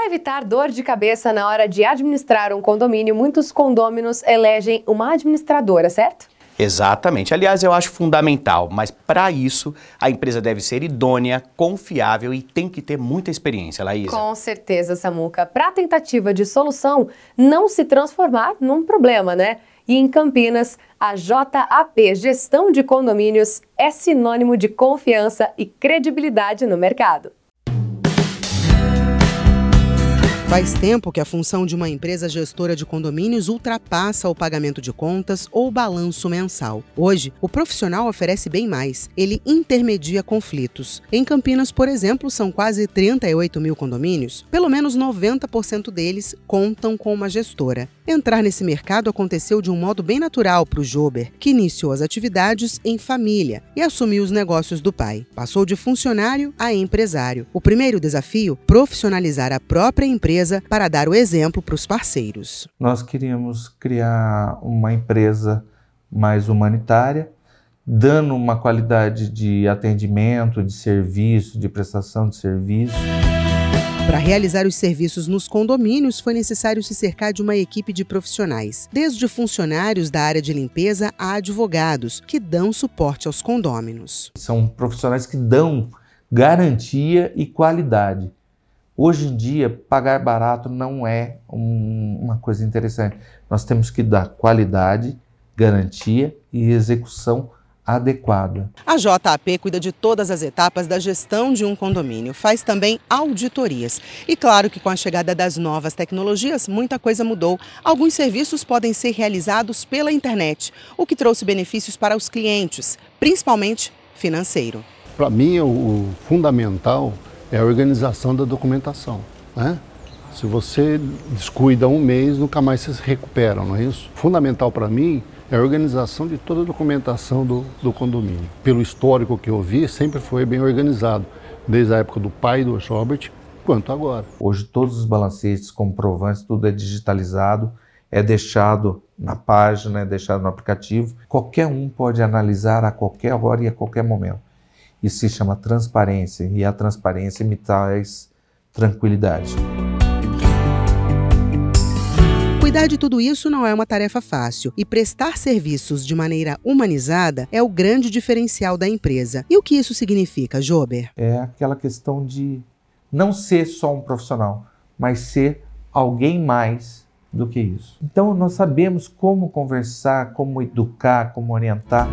Para evitar dor de cabeça na hora de administrar um condomínio, muitos condôminos elegem uma administradora, certo? Exatamente. Aliás, eu acho fundamental, mas para isso a empresa deve ser idônea, confiável e tem que ter muita experiência, Laís. Com certeza, Samuca. Para a tentativa de solução não se transformar num problema, né? E em Campinas, a JAP Gestão de Condomínios é sinônimo de confiança e credibilidade no mercado. Faz tempo que a função de uma empresa gestora de condomínios ultrapassa o pagamento de contas ou balanço mensal. Hoje, o profissional oferece bem mais. Ele intermedia conflitos. Em Campinas, por exemplo, são quase 38 mil condomínios. Pelo menos 90% deles contam com uma gestora. Entrar nesse mercado aconteceu de um modo bem natural para o Jober, que iniciou as atividades em família e assumiu os negócios do pai. Passou de funcionário a empresário. O primeiro desafio, profissionalizar a própria empresa empresa para dar o exemplo para os parceiros. Nós queríamos criar uma empresa mais humanitária, dando uma qualidade de atendimento, de serviço, de prestação de serviço. Para realizar os serviços nos condomínios, foi necessário se cercar de uma equipe de profissionais, desde funcionários da área de limpeza a advogados, que dão suporte aos condôminos. São profissionais que dão garantia e qualidade. Hoje em dia, pagar barato não é um, uma coisa interessante. Nós temos que dar qualidade, garantia e execução adequada. A JAP cuida de todas as etapas da gestão de um condomínio, faz também auditorias. E claro que com a chegada das novas tecnologias, muita coisa mudou. Alguns serviços podem ser realizados pela internet, o que trouxe benefícios para os clientes, principalmente financeiro. Para mim, o fundamental é a organização da documentação. Né? Se você descuida um mês, nunca mais se recuperam. não é isso? Fundamental para mim é a organização de toda a documentação do, do, condomínio. Pelo histórico que eu vi, sempre foi bem organizado, desde a época do pai do Robert, quanto agora. Hoje todos os balancetes, comprovantes, tudo é digitalizado, é deixado na página, é deixado no aplicativo. Qualquer um pode analisar a qualquer hora e a qualquer momento. Isso se chama transparência e a transparência me traz tranquilidade. Cuidar de tudo isso não é uma tarefa fácil e prestar serviços de maneira humanizada é o grande diferencial da empresa. E o que isso significa, Jober? É aquela questão de não ser só um profissional, mas ser alguém mais do que isso. Então nós sabemos como conversar, como educar, como orientar.